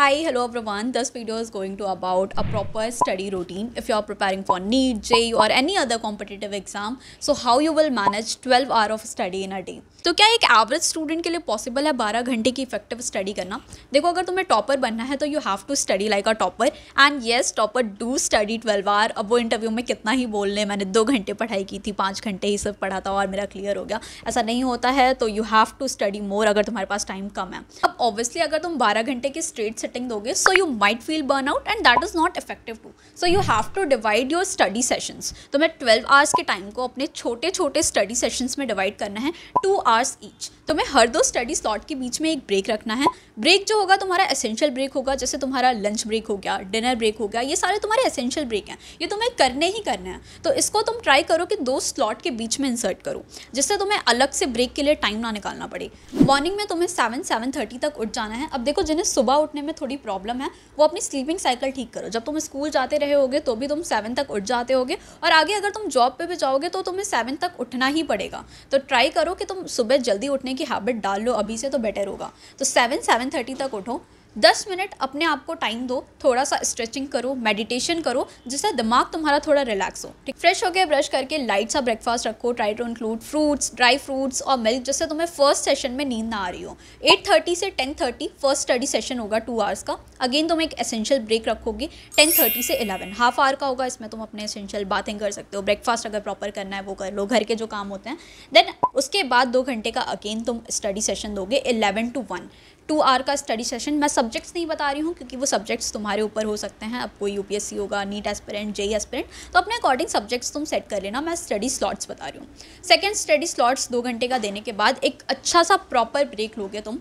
Hi, hello everyone. This video is going to about a proper study routine if you are preparing for NEET, JE, or any other competitive exam. So how you will manage 12 hour of study in a day. तो क्या एक average student के लिए possible है 12 घंटे की effective study करना देखो अगर तुम्हें टॉपर बनना है तो you have to study like a topper and yes topper do study 12 hour अब वो इंटरव्यू में कितना ही बोल ले मैंने दो घंटे पढ़ाई की थी पाँच घंटे ही सिर्फ पढ़ा था और मेरा क्लियर हो गया ऐसा नहीं होता है तो you have to study more अगर तुम्हारे पास टाइम कम है अब ऑब्वियसली अगर तुम बारह घंटे के स्ट्रेट से सिटिंग दोगे so you might feel burn out and that is not effective too so you have to divide your study sessions तो मैं ट्वेल्व आवर्स के टाइम को अपने छोटे छोटे स्टडी सेशंस में डिवाइड करना है टू आवर्स ईच तो मैं हर दो स्टडी स्लॉट के बीच में एक ब्रेक रखना है ब्रेक जो होगा तुम्हारा एसेंशियल ब्रेक होगा जैसे तुम्हारा लंच ब्रेक हो गया डिनर ब्रेक हो गया ये सारे तुम्हारे एसेंशियल ब्रेक हैं ये तुम्हें करने ही करने हैं तो इसको तुम ट्राई करो कि दो स्लॉट के बीच में इंसर्ट करो जिससे तुम्हें अलग से ब्रेक के लिए टाइम ना निकालना पड़े मॉर्निंग में तुम्हें सेवन सेवन थर्टी तक उठ जाना है अब देखो जिन्हें सुबह उठने में थोड़ी प्रॉब्लम है वो अपनी स्लीपिंग साइकिल ठीक करो जब तुम स्कूल जाते रहे होगे तो भी तुम सेवन तक उठ जाते होगे और आगे अगर तुम जॉब पे भी जाओगे तो तुम्हें सेवन तक उठना ही पड़ेगा तो ट्राई करो कि तुम सुबह जल्दी उठने की हैबिट डाल लो अभी से तो बेटर होगा तो सेवन सेवन थर्टी तक उठो दस मिनट अपने आप को टाइम दो थोड़ा सा स्ट्रेचिंग करो मेडिटेशन करो जिससे दिमाग तुम्हारा थोड़ा रिलैक्स हो ठीक फ्रेश होकर ब्रश करके लाइट सा ब्रेकफास्ट रखो try to include fruits dry fruits और मिल्क जिससे तुम्हें फर्स्ट सेशन में नींद ना आ रही हो एट थर्टी से ten thirty first study session होगा टू आवर्स का अगेन तुम एक एसेंशियल ब्रेक रखोगे टेन थर्टी से इलेवन हाफ आवर का होगा इसमें तुम अपने एसेंशियल बातें कर सकते हो ब्रेकफास्ट अगर प्रॉपर करना है वो कर लो घर के जो काम होते हैं देन उसके बाद दो घंटे का अगेन तुम स्टडी सेशन दोगे eleven to one two hour का स्टडी सेशन मैं सब्जेक्ट्स नहीं बता रही हूँ क्योंकि वो सब्जेक्ट्स तुम्हारे ऊपर हो सकते हैं अब कोई यूपीएससी होगा नीट एस्पेरेंट जेई एस्पेरेंट तो अपने अकॉर्डिंग सब्जेक्ट्स तुम सेट कर लेना मैं स्टडी स्लॉट्स बता रही हूँ सेकेंड स्टडी स्लॉट्स दो घंटे का देने के बाद एक अच्छा सा प्रॉपर ब्रेक लोगे तुम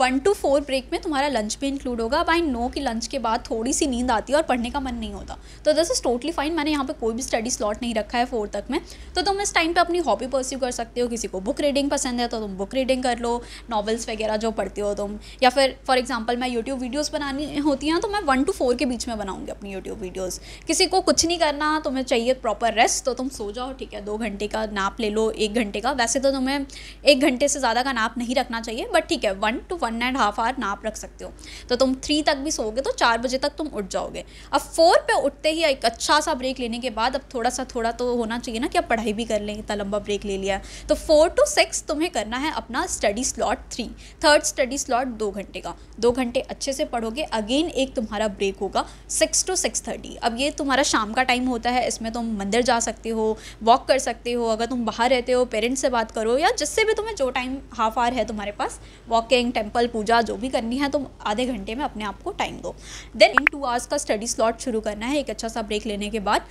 वन टू फोर ब्रेक में तुम्हारा लंच भी इंक्लूड होगा अब आई नो कि लंच के बाद थोड़ी सी नींद आती है और पढ़ने का मन नहीं होता तो दिस इज़ टोटली फाइन मैंने यहाँ पे कोई भी स्टडी स्लॉट नहीं रखा है फोर तक में तो तुम इस टाइम पे अपनी हॉबी परस्यू कर सकते हो किसी को बुक रीडिंग पसंद है तो तुम बुक रीडिंग कर लो नॉवल्स वगैरह जो पढ़ते हो तुम या फिर फॉर एग्जाम्पल मैं यूट्यूब वीडियोज़ बनानी होती हैं तो मैं वन टू फोर के बीच में बनाऊँगी अपनी यूट्यूब वीडियोज़ किसी को कुछ नहीं करना तुम्हें चाहिए प्रॉपर रेस्ट तो तुम सो जाओ ठीक है दो घंटे का नाप ले लो एक घंटे का वैसे तो तुम्हें एक घंटे से ज़्यादा का नाप नहीं रखना चाहिए बट ठीक है one to one one and half hour nap रख सकते हो तो तुम थ्री तक भी सोओगे तो चार बजे तक तुम उठ जाओगे अब फोर पे उठते ही एक अच्छा सा ब्रेक लेने के बाद अब थोड़ा सा थोड़ा तो होना चाहिए ना कि आप पढ़ाई भी कर लें इतना लंबा ब्रेक ले लिया तो फोर टू सिक्स तुम्हें करना है अपना study slot three third study slot दो घंटे का दो घंटे अच्छे से पढ़ोगे अगेन एक तुम्हारा ब्रेक होगा सिक्स टू सिक्स थर्टी अब ये तुम्हारा शाम का टाइम होता है इसमें तुम मंदिर जा सकते हो वॉक कर सकते हो अगर तुम बाहर रहते हो पेरेंट्स से बात करो या जिससे भी तुम्हें जो टाइम हाफ आवर है तुम्हारे पास वॉकिंग टेम्पल टेम्पल पूजा जो भी करनी है तो आधे घंटे में अपने आप को टाइम दो देन इन टू आवर्स का स्टडी स्लॉट शुरू करना है एक अच्छा सा ब्रेक लेने के बाद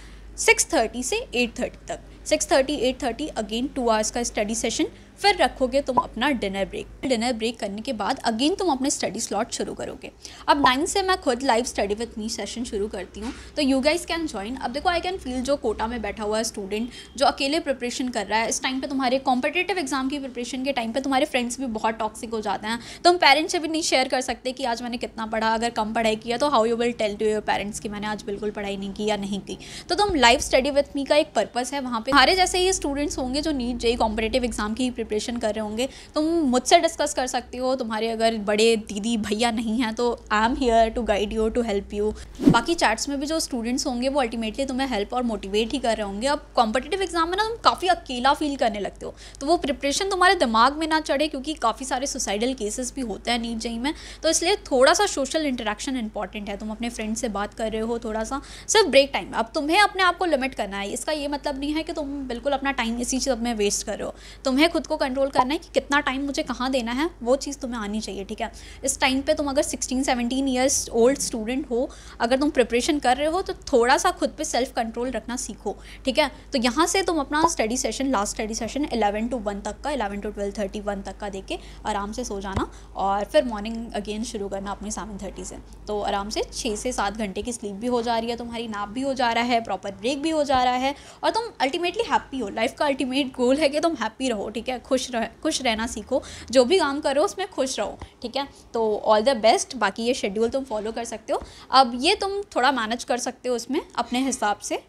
सिक्स थर्टी से एट थर्टी तक six thirty eight thirty again two hours का स्टडी सेशन फिर रखोगे तुम अपना डिनर ब्रेक डिनर ब्रेक करने के बाद अगेन तुम अपने स्टडी स्लॉट शुरू करोगे अब नाइन्थ से मैं खुद live study with me session शुरू करती हूँ तो यू गाइस कैन ज्वाइन अब देखो आई कैन फील जो कोटा में बैठा हुआ है स्टूडेंट जो अकेले प्रिपरेशन कर रहा है इस टाइम पे तुम्हारे कॉम्पिटेटिव एग्जाम की प्रिपरेशन के टाइम पर तुम्हारे फ्रेंड्स भी बहुत टॉक्सिक हो जाते हैं तुम पेरेंट्स से भी नहीं शेयर कर सकते कि आज मैंने कितना पढ़ा अगर कम पढ़ाई किया तो how you will tell to your parents कि मैंने आज बिल्कुल पढ़ाई नहीं की या नहीं की तो तुम लाइव स्टडी विथ मी का एक पर्पज़ है वहाँ पर तुम्हारे जैसे ही स्टूडेंट्स होंगे जो नीट जेई कॉम्पिटेटिव एग्ज़ाम की प्रिपरेशन कर रहे होंगे तुम मुझसे डिस्कस कर सकती हो तुम्हारे अगर बड़े दीदी भैया नहीं हैं तो I am here to guide you to help you बाकी चैट्स में भी जो स्टूडेंट्स होंगे वो अल्टीमेटली तुम्हें हेल्प और मोटिवेट ही कर रहे होंगे अब कॉम्पिटेटिव एग्ज़ाम में ना तुम काफ़ी अकेला फील करने लगते हो तो वो प्रिपरेशन तुम्हारे दिमाग में ना चढ़े क्योंकि काफ़ी सारे सुसाइडल केसेस भी होते हैं नीट जेई e e में तो इसलिए थोड़ा सा सोशल इंटरेक्शन इंपॉर्टेंट है तुम अपने फ्रेंड से बात कर रहे हो थोड़ा सा सिर्फ ब्रेक टाइम अब तुम्हें अपने आप को लिमिट करना है इसका ये मतलब नहीं है कि तुम तुम बिल्कुल अपना टाइम इसी चीज़ में वेस्ट कर रहे हो तुम्हें खुद को कंट्रोल करना है कि कितना टाइम मुझे कहाँ देना है वो चीज़ तुम्हें आनी चाहिए ठीक है इस टाइम पे तुम अगर 16 17 इयर्स ओल्ड स्टूडेंट हो अगर तुम प्रिपरेशन कर रहे हो तो थोड़ा सा खुद पर सेल्फ कंट्रोल रखना सीखो ठीक है तो यहाँ से तुम अपना study session last study session eleven to one तक का eleven to twelve thirty one तक का दे के आराम से सो जाना और फिर मॉर्निंग अगेन शुरू करना अपनी सेवन थर्टी से तो आराम से छः से सात घंटे की स्लीप भी हो जा रही है तुम्हारी नाप भी हो जा रहा है प्रॉपर ब्रेक भी हो जा रहा है और तुम अल्टीमेट अल्टीमेटली हैप्पी हो लाइफ का अल्टीमेट गोल है कि तुम हैप्पी रहो ठीक है खुश रह खुश रहना सीखो जो भी काम करो उसमें खुश रहो ठीक है तो ऑल द बेस्ट बाकी ये शेड्यूल तुम फॉलो कर सकते हो अब ये तुम थोड़ा मैनेज कर सकते हो उसमें अपने हिसाब से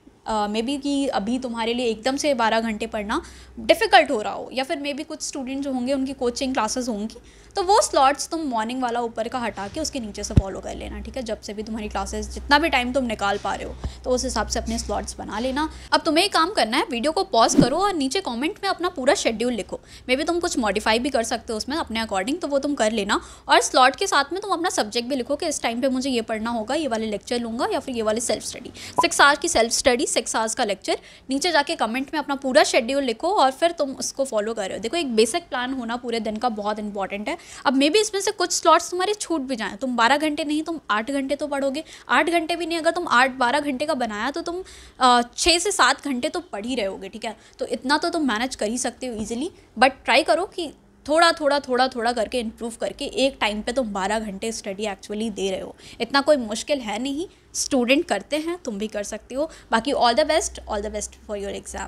मे बी कि अभी तुम्हारे लिए एकदम से बारह घंटे पढ़ना डिफ़िकल्ट हो रहा हो या फिर मे बी कुछ स्टूडेंट जो होंगे उनकी कोचिंग क्लासेस होंगी तो वो स्लॉट्स तुम मॉर्निंग वाला ऊपर का हटा के उसके नीचे से फॉलो कर लेना ठीक है जब से भी तुम्हारी क्लासेस जितना भी टाइम तुम निकाल पा रहे हो तो उस हिसाब से अपने स्लॉट्स बना लेना अब तुम्हें एक काम करना है वीडियो को पॉज करो और नीचे कॉमेंट में अपना पूरा शेड्यूल लिखो मे बी तुम कुछ मॉडिफाई भी कर सकते हो उसमें अपने अकॉर्डिंग तो वो तुम कर लेना और स्लॉट के साथ में तुम अपना सब्जेक्ट भी लिखो कि इस टाइम पर मुझे ये पढ़ना होगा ये वाले लेक्चर लूँगा या फिर ये वाले सेल्फ स्टडी सिक्स आवर की सेल्फ स्टडी सिक्स आवर्स का लेक्चर नीचे जाके कमेंट में अपना पूरा शेड्यूल लिखो और फिर तुम उसको फॉलो कर रहे हो देखो एक बेसिक प्लान होना पूरे दिन का बहुत इंपॉर्टेंट है अब मे बी इसमें से कुछ स्लॉट्स तुम्हारे छूट भी जाएँ तुम बारह घंटे नहीं तुम आठ घंटे तो पढ़ोगे आठ घंटे भी नहीं अगर तुम आठ बारह घंटे का बनाया तो तुम छः से सात घंटे तो पढ़ ही रहोगे ठीक है तो इतना तो तुम मैनेज कर ही सकते हो ईजिली बट ट्राई करो कि थोड़ा थोड़ा थोड़ा थोड़ा करके इम्प्रूव करके एक टाइम पे तुम बारह घंटे स्टडी एक्चुअली दे रहे हो इतना कोई मुश्किल है नहीं स्टूडेंट करते हैं तुम भी कर सकते हो बाकी all the best all the best for your exam